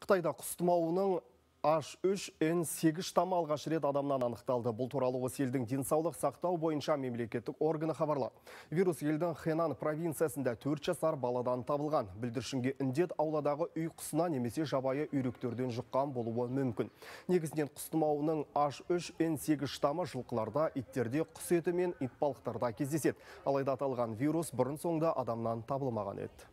Қытайда құс тұмауының H3N8 штамы алғаш рет адамнан анықталды. Бұл туралы осы елдің денсаулық сақтау бойынша мемлекеттік органы хабарлады. Вирус елдің Хенан провинциясында 4 жасар баладан табылған. Бүлдіршінге індет ауладағы үй құсына немесе жабайы үйректерден жұққан болуы мүмкін. Негізінен құс тұмауының H3N8 штамы жылқыларда, иттерде, құс еті мен итбалықтарда кездеседі. Алайда аталған вирус бұрын соңда адамнан табылмаған еді.